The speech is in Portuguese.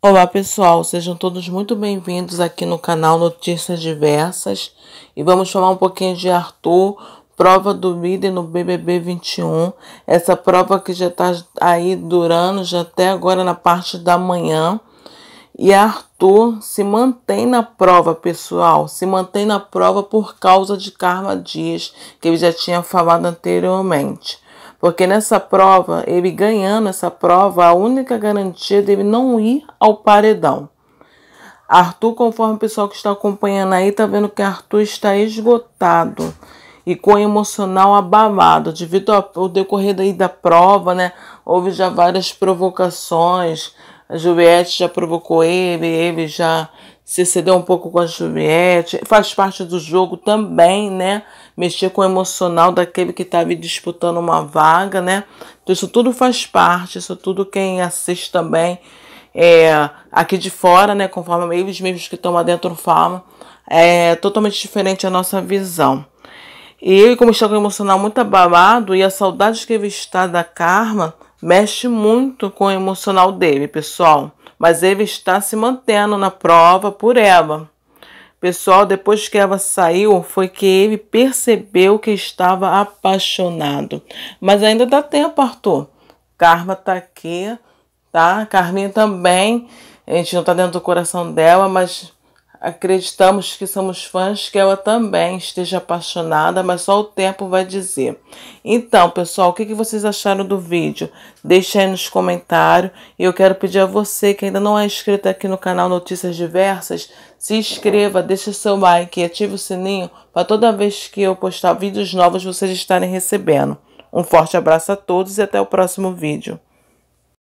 Olá pessoal, sejam todos muito bem-vindos aqui no canal Notícias Diversas e vamos falar um pouquinho de Arthur, prova do líder no BBB 21, essa prova que já está aí durando já até agora na parte da manhã e Arthur se mantém na prova pessoal, se mantém na prova por causa de Karma Dias que ele já tinha falado anteriormente. Porque nessa prova, ele ganhando essa prova, a única garantia dele não ir ao paredão. Arthur, conforme o pessoal que está acompanhando aí, está vendo que Arthur está esgotado e com o emocional abalado. Devido ao decorrer daí da prova, né? Houve já várias provocações, a Juliette já provocou ele, ele já se cedeu um pouco com a Juliette. Faz parte do jogo também, né? Mexer com o emocional daquele que estava tá disputando uma vaga, né? Então, isso tudo faz parte, isso tudo quem assiste também. É, aqui de fora, né? Conforme eles mesmos que estão lá dentro falam, é totalmente diferente a nossa visão. E ele, como está com o emocional muito abalado e a saudade que ele está da Karma, mexe muito com o emocional dele, pessoal. Mas ele está se mantendo na prova por Eva. Pessoal, depois que Eva saiu, foi que ele percebeu que estava apaixonado. Mas ainda dá tempo, Arthur. Karma tá aqui, tá? Carminha também. A gente não tá dentro do coração dela, mas Acreditamos que somos fãs, que ela também esteja apaixonada, mas só o tempo vai dizer. Então, pessoal, o que vocês acharam do vídeo? Deixe aí nos comentários. E eu quero pedir a você que ainda não é inscrito aqui no canal Notícias Diversas, se inscreva, deixe seu like e ative o sininho para toda vez que eu postar vídeos novos vocês estarem recebendo. Um forte abraço a todos e até o próximo vídeo.